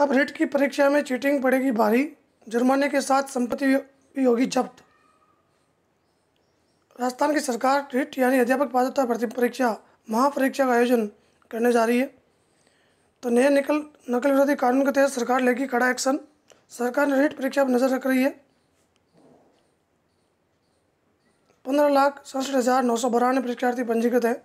अब रिट की परीक्षा में चीटिंग पड़ेगी भारी जुर्माने के साथ संपत्ति भी होगी जब्त राजस्थान की सरकार रिट यानी अध्यापक पात्रता भर्ती परीक्षा महापरीक्षा का आयोजन करने जा रही है तो नए निकल नकल विरोधी कानून के तहत सरकार लेगी कड़ा एक्शन सरकार ने रिट परीक्षा पर नज़र रख रही है पंद्रह लाख सड़सठ हज़ार नौ सौ बारह परीक्षार्थी पंजीकृत हैं